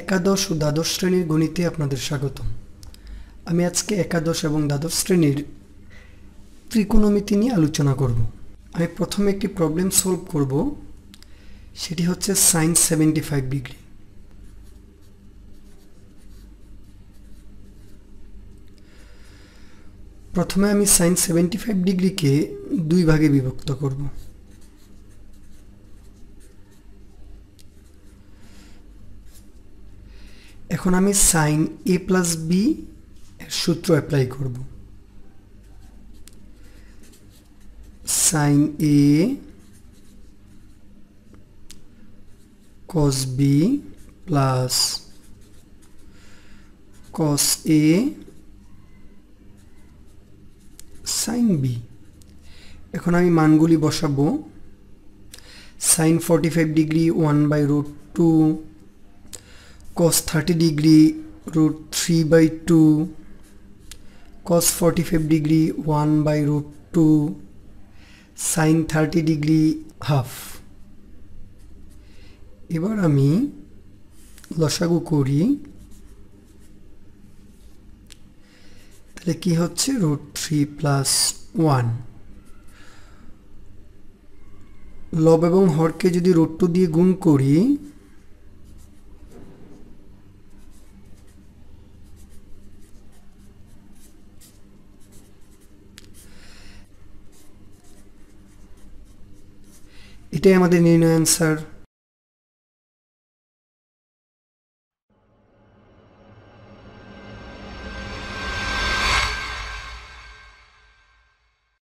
একাদশ ও দ্বাদশ শ্রেণীর গণিতে আপনাদের স্বাগতম আমি আজকে একাদশ এবং দ্বাদশ শ্রেণীর ত্রিকোণমিতি নিয়ে আলোচনা করব আমি প্রথমে একটি প্রবলেম সলভ করব সেটি হচ্ছে সাইন সেভেন্টি ফাইভ ডিগ্রি প্রথমে আমি সাইন সেভেন্টি ফাইভ ডিগ্রিকে দুই ভাগে বিভক্ত করবো এখন আমি সাইন এ প্লাস বি সূত্র অ্যাপ্লাই করব sine A cos B plus cos A sine B এখন আমি মানগুলি বসাবো forty five degree one by root two cos 30 degree root 3 by 2 cos 45 degree 1 by root 2 sin 30 degree half এবার আমি লসাগু করি তাহলে কি হচ্ছে রুট থ্রি প্লাস ওয়ান লব এবং হরকে যদি রুট টু দিয়ে গুণ করি it I আমাদের নির্ণয় অ্যান্সার